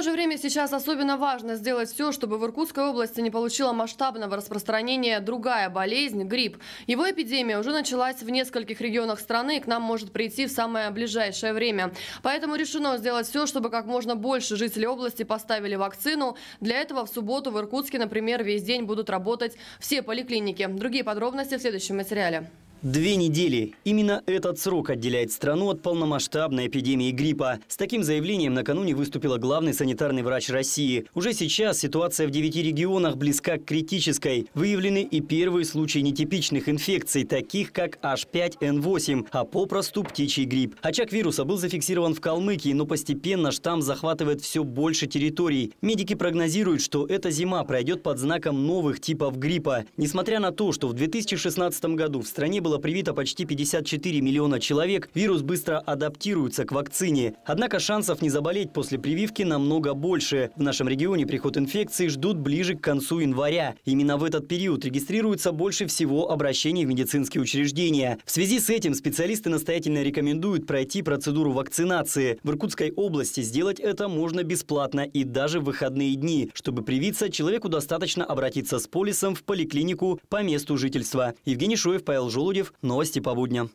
то же время сейчас особенно важно сделать все, чтобы в Иркутской области не получила масштабного распространения другая болезнь – грипп. Его эпидемия уже началась в нескольких регионах страны и к нам может прийти в самое ближайшее время. Поэтому решено сделать все, чтобы как можно больше жителей области поставили вакцину. Для этого в субботу в Иркутске, например, весь день будут работать все поликлиники. Другие подробности в следующем материале. Две недели. Именно этот срок отделяет страну от полномасштабной эпидемии гриппа. С таким заявлением накануне выступила главный санитарный врач России. Уже сейчас ситуация в девяти регионах близка к критической. Выявлены и первые случаи нетипичных инфекций, таких как H5N8, а попросту птичий грипп. Очаг вируса был зафиксирован в Калмыкии, но постепенно штамм захватывает все больше территорий. Медики прогнозируют, что эта зима пройдет под знаком новых типов гриппа. Несмотря на то, что в 2016 году в стране был было привито почти 54 миллиона человек, вирус быстро адаптируется к вакцине. Однако шансов не заболеть после прививки намного больше. В нашем регионе приход инфекции ждут ближе к концу января. Именно в этот период регистрируется больше всего обращений в медицинские учреждения. В связи с этим специалисты настоятельно рекомендуют пройти процедуру вакцинации. В Иркутской области сделать это можно бесплатно и даже в выходные дни. Чтобы привиться, человеку достаточно обратиться с полисом в поликлинику по месту жительства. Евгений Шоев, Павел Желудев. Юрьев. Новости по будням.